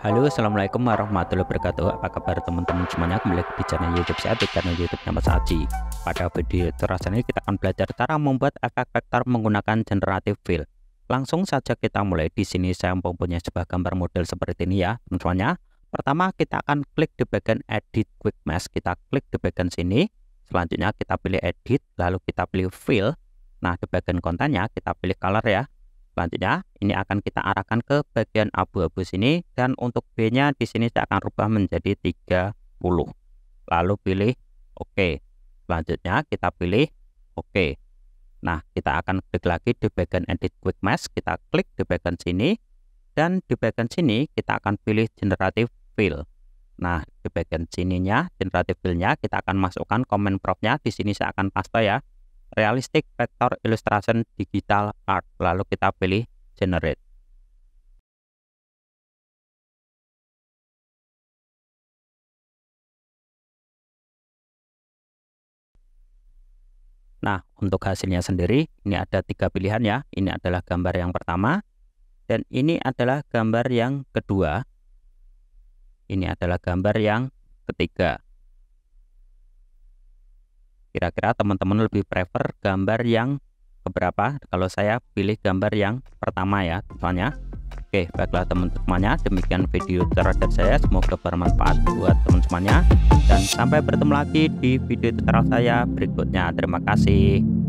Halo, Assalamualaikum warahmatullahi wabarakatuh Apa kabar teman-teman semuanya? Kembali lagi di channel Youtube di channel Youtube nama Saji Pada video terakhir ini kita akan belajar cara membuat efek vektor menggunakan generatif fill Langsung saja kita mulai Di sini saya mempunyai sebuah gambar model seperti ini ya teman-temannya Pertama kita akan klik di bagian edit quick mask. Kita klik di bagian sini Selanjutnya kita pilih edit Lalu kita pilih fill Nah di bagian kontennya kita pilih color ya selanjutnya ini akan kita arahkan ke bagian abu-abu sini dan untuk B nya di sini saya akan rubah menjadi 30 lalu pilih OK selanjutnya kita pilih OK nah kita akan klik lagi di bagian edit quick Mask kita klik di bagian sini dan di bagian sini kita akan pilih generative fill nah di bagian sininya generative fill nya kita akan masukkan comment prop nya di sini saya akan paste ya realistic vector illustration digital art lalu kita pilih generate Nah, untuk hasilnya sendiri, ini ada tiga pilihan ya. Ini adalah gambar yang pertama, dan ini adalah gambar yang kedua. Ini adalah gambar yang ketiga. Kira-kira teman-teman lebih prefer gambar yang keberapa? Kalau saya pilih gambar yang pertama ya, tentunya. Oke, baiklah teman-temannya, demikian video tutorial saya. Semoga bermanfaat buat teman temannya Dan sampai bertemu lagi di video tutorial saya berikutnya. Terima kasih.